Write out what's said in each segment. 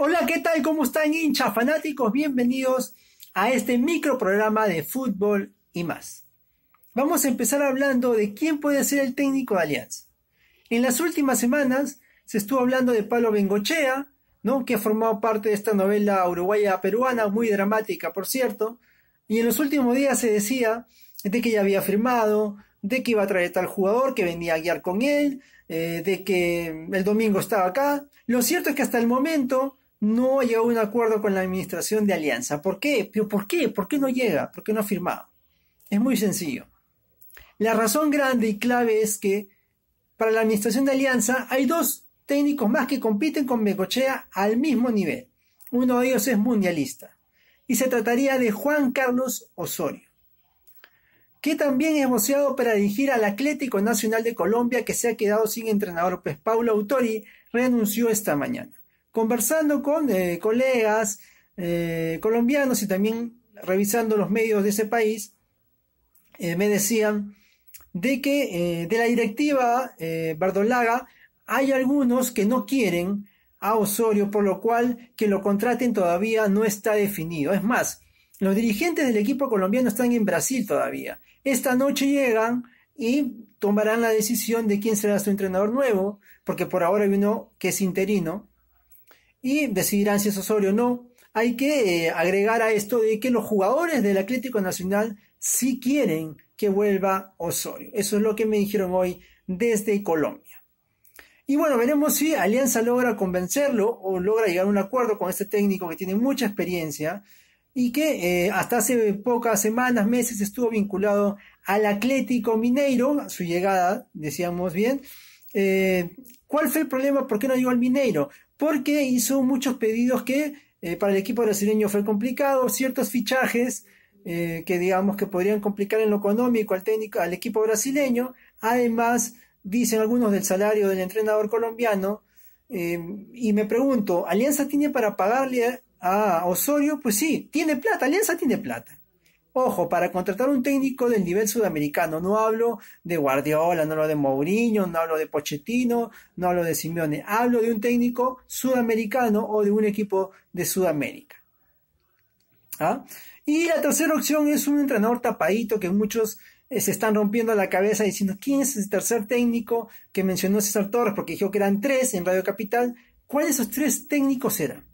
Hola, ¿qué tal? ¿Cómo están hinchas fanáticos? Bienvenidos a este microprograma de fútbol y más. Vamos a empezar hablando de quién puede ser el técnico de Alianza. En las últimas semanas se estuvo hablando de Pablo Bengochea, ¿no? que ha formado parte de esta novela uruguaya peruana, muy dramática por cierto, y en los últimos días se decía de que ya había firmado, de que iba a traer tal jugador, que venía a guiar con él, eh, de que el domingo estaba acá. Lo cierto es que hasta el momento no llegó a un acuerdo con la administración de Alianza. ¿Por qué? ¿Pero por qué? por qué por qué no llega? ¿Por qué no ha firmado? Es muy sencillo. La razón grande y clave es que para la administración de Alianza hay dos técnicos más que compiten con Becochea al mismo nivel. Uno de ellos es mundialista y se trataría de Juan Carlos Osorio, que también es voceado para dirigir al Atlético Nacional de Colombia que se ha quedado sin entrenador, pues Paulo Autori renunció esta mañana conversando con eh, colegas eh, colombianos y también revisando los medios de ese país, eh, me decían de que de la directiva Bardolaga hay algunos que no quieren a Osorio, por lo cual que lo contraten todavía no está definido. Es más, los dirigentes del equipo colombiano están en Brasil todavía. Esta noche llegan y tomarán la decisión de quién será su entrenador nuevo, porque por ahora hay uno que es interino, y decidirán si es Osorio o no. Hay que eh, agregar a esto de que los jugadores del Atlético Nacional sí quieren que vuelva Osorio. Eso es lo que me dijeron hoy desde Colombia. Y bueno, veremos si Alianza logra convencerlo o logra llegar a un acuerdo con este técnico que tiene mucha experiencia y que eh, hasta hace pocas semanas, meses estuvo vinculado al Atlético Mineiro, su llegada, decíamos bien. Eh, ¿Cuál fue el problema? ¿Por qué no llegó al Mineiro? porque hizo muchos pedidos que eh, para el equipo brasileño fue complicado, ciertos fichajes eh, que digamos que podrían complicar en lo económico al técnico, al equipo brasileño, además dicen algunos del salario del entrenador colombiano, eh, y me pregunto, ¿Alianza tiene para pagarle a Osorio? Pues sí, tiene plata, Alianza tiene plata. Ojo, para contratar un técnico del nivel sudamericano, no hablo de Guardiola, no hablo de Mourinho, no hablo de Pochettino, no hablo de Simeone, hablo de un técnico sudamericano o de un equipo de Sudamérica. ¿Ah? Y la tercera opción es un entrenador tapadito que muchos eh, se están rompiendo la cabeza diciendo quién es el tercer técnico que mencionó César Torres, porque dijo que eran tres en Radio Capital. ¿Cuáles de esos tres técnicos eran?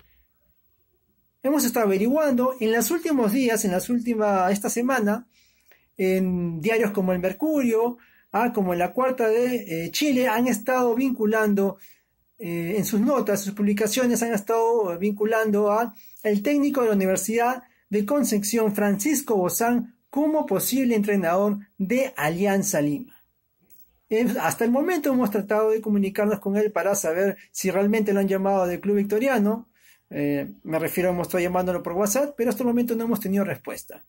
hemos estado averiguando en los últimos días, en las últimas, esta semana, en diarios como el Mercurio, ah, como en la Cuarta de eh, Chile, han estado vinculando eh, en sus notas, sus publicaciones, han estado vinculando a el técnico de la Universidad de Concepción, Francisco Bozán, como posible entrenador de Alianza Lima. hasta el momento hemos tratado de comunicarnos con él para saber si realmente lo han llamado del club victoriano, eh, me refiero, hemos estado llamándolo por WhatsApp, pero hasta el momento no hemos tenido respuesta.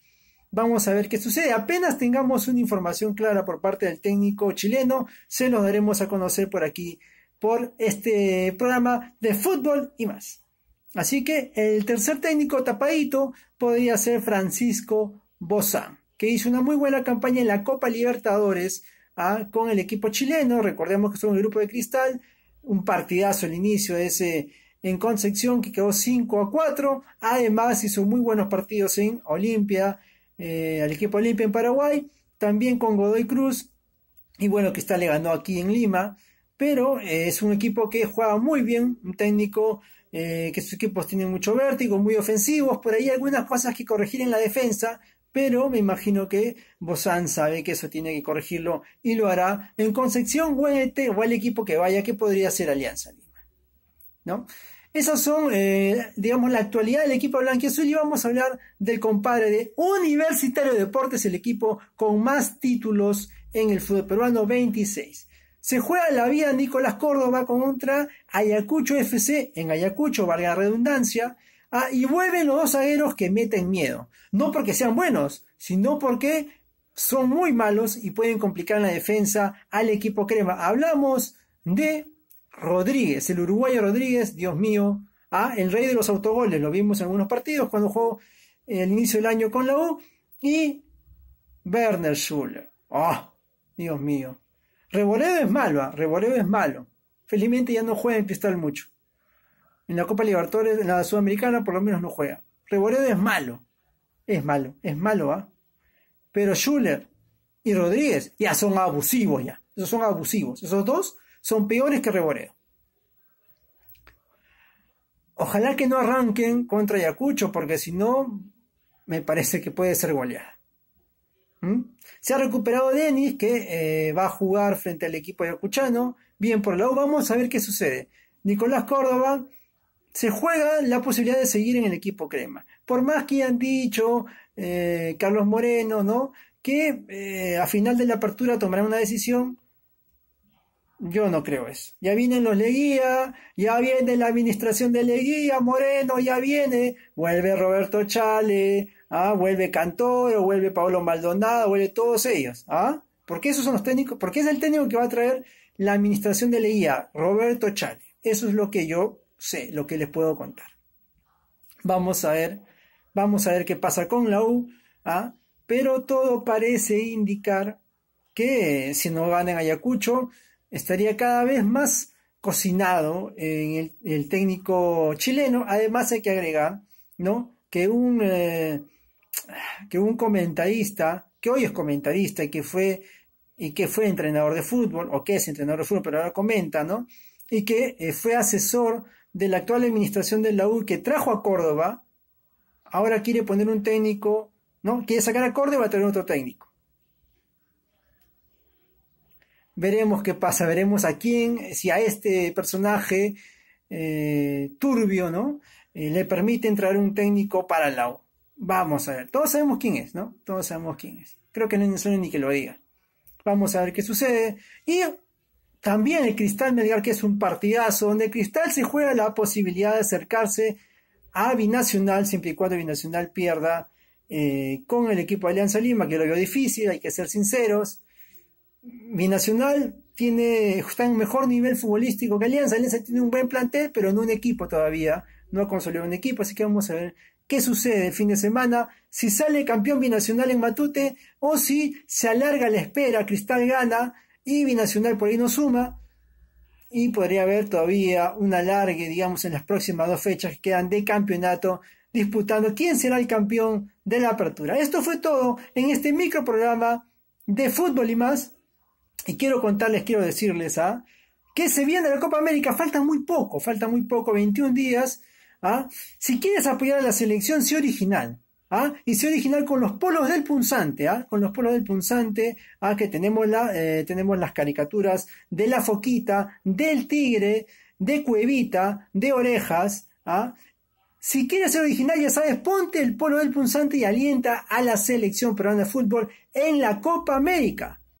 Vamos a ver qué sucede. Apenas tengamos una información clara por parte del técnico chileno, se lo daremos a conocer por aquí, por este programa de fútbol y más. Así que el tercer técnico tapadito podría ser Francisco Bosa, que hizo una muy buena campaña en la Copa Libertadores ah, con el equipo chileno. Recordemos que es un grupo de cristal. Un partidazo al inicio de ese en Concepción que quedó 5 a 4. Además hizo muy buenos partidos en Olimpia, eh, al equipo Olimpia en Paraguay, también con Godoy Cruz. Y bueno, que está le ganó aquí en Lima. Pero eh, es un equipo que juega muy bien, un técnico eh, que sus equipos tienen mucho vértigo, muy ofensivos. Por ahí algunas cosas que corregir en la defensa, pero me imagino que Bozán sabe que eso tiene que corregirlo y lo hará en Concepción o, o el equipo que vaya, que podría ser Alianza Lima. ¿No? Esas son, eh, digamos, la actualidad del equipo blanquiazul y vamos a hablar del compadre de Universitario de Deportes, el equipo con más títulos en el fútbol peruano, 26. Se juega la vía Nicolás Córdoba contra Ayacucho FC, en Ayacucho, valga redundancia, ah, y vuelven los dos agueros que meten miedo. No porque sean buenos, sino porque son muy malos y pueden complicar la defensa al equipo crema. Hablamos de Rodríguez, el uruguayo Rodríguez, Dios mío, ah, el rey de los autogoles, lo vimos en algunos partidos cuando jugó en el inicio del año con la U, y Werner Schuller, oh, Dios mío. Reboredo es malo, ah, es malo. Felizmente ya no juega en cristal mucho. En la Copa Libertadores, en la Sudamericana, por lo menos no juega. Reboredo es malo. Es malo, es malo, ¿ah? Pero Schuller y Rodríguez ya son abusivos ya. Esos son abusivos. Esos dos son peores que reboreo Ojalá que no arranquen contra Ayacucho, porque si no, me parece que puede ser goleada. ¿Mm? Se ha recuperado Denis, que eh, va a jugar frente al equipo ayacuchano. Bien por lo vamos a ver qué sucede. Nicolás Córdoba se juega la posibilidad de seguir en el equipo crema. Por más que hayan dicho eh, Carlos Moreno, ¿no? Que eh, a final de la apertura tomarán una decisión yo no creo eso. Ya vienen los Leguía, ya viene la administración de Leguía, Moreno, ya viene. Vuelve Roberto Chale, ¿ah? vuelve Cantoro, vuelve Pablo Maldonado, vuelve todos ellos. ¿ah? Porque esos son los técnicos, porque es el técnico que va a traer la administración de Leguía, Roberto Chale. Eso es lo que yo sé, lo que les puedo contar. Vamos a ver, vamos a ver qué pasa con la U, ¿ah? pero todo parece indicar que si no ganan Ayacucho, estaría cada vez más cocinado en el, técnico chileno. Además hay que agregar, ¿no? Que un, eh, que un comentarista, que hoy es comentarista y que fue y que fue entrenador de fútbol, o que es entrenador de fútbol, pero ahora comenta, ¿no? Y que eh, fue asesor de la actual administración de la que trajo a Córdoba, ahora quiere poner un técnico, ¿no? Quiere sacar a Córdoba a traer otro técnico. Veremos qué pasa, veremos a quién, si a este personaje eh, turbio, ¿no? Eh, le permite entrar un técnico para el lado, Vamos a ver, todos sabemos quién es, ¿no? Todos sabemos quién es. Creo que no es necesario ni que lo diga. Vamos a ver qué sucede. Y también el Cristal mediar que es un partidazo, donde Cristal se juega la posibilidad de acercarse a Binacional, siempre y cuando Binacional pierda eh, con el equipo de Alianza Lima, que lo vio difícil, hay que ser sinceros. Binacional tiene, está en mejor nivel futbolístico que Alianza. Alianza tiene un buen plantel, pero no un equipo todavía. No ha consolidado un equipo, así que vamos a ver qué sucede el fin de semana. Si sale campeón binacional en Matute o si se alarga la espera, Cristal gana y binacional por ahí no suma. Y podría haber todavía un alargue, digamos, en las próximas dos fechas que quedan de campeonato disputando quién será el campeón de la apertura. Esto fue todo en este microprograma de fútbol y más y quiero contarles, quiero decirles ¿ah? que se viene la Copa América, falta muy poco, falta muy poco, 21 días. ¿ah? Si quieres apoyar a la selección, sé original. ¿ah? Y sé original con los polos del punzante, ¿ah? con los polos del punzante, ¿ah? que tenemos, la, eh, tenemos las caricaturas de la foquita, del tigre, de cuevita, de orejas. ¿ah? Si quieres ser original, ya sabes, ponte el polo del punzante y alienta a la selección peruana de fútbol en la Copa América.